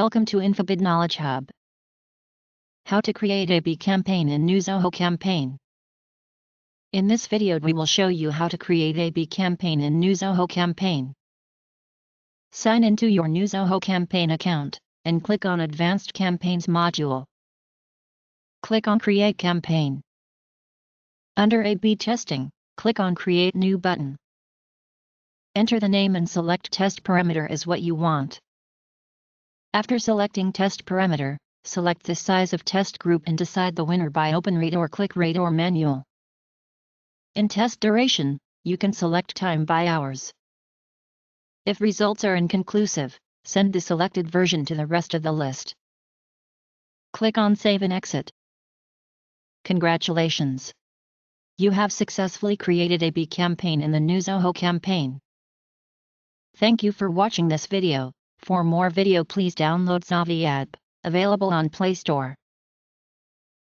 Welcome to Infobid Knowledge Hub. How to create a B campaign in Zoho campaign. In this video we will show you how to create a B campaign in Zoho campaign. Sign into your Zoho campaign account and click on Advanced Campaigns module. Click on Create Campaign. Under A-B Testing, click on Create New button. Enter the name and select test parameter as what you want. After selecting test parameter, select the size of test group and decide the winner by open rate or click rate or manual. In test duration, you can select time by hours. If results are inconclusive, send the selected version to the rest of the list. Click on Save and Exit. Congratulations! You have successfully created a B campaign in the NewsOho campaign. Thank you for watching this video. For more video please download Zavi app, available on Play Store.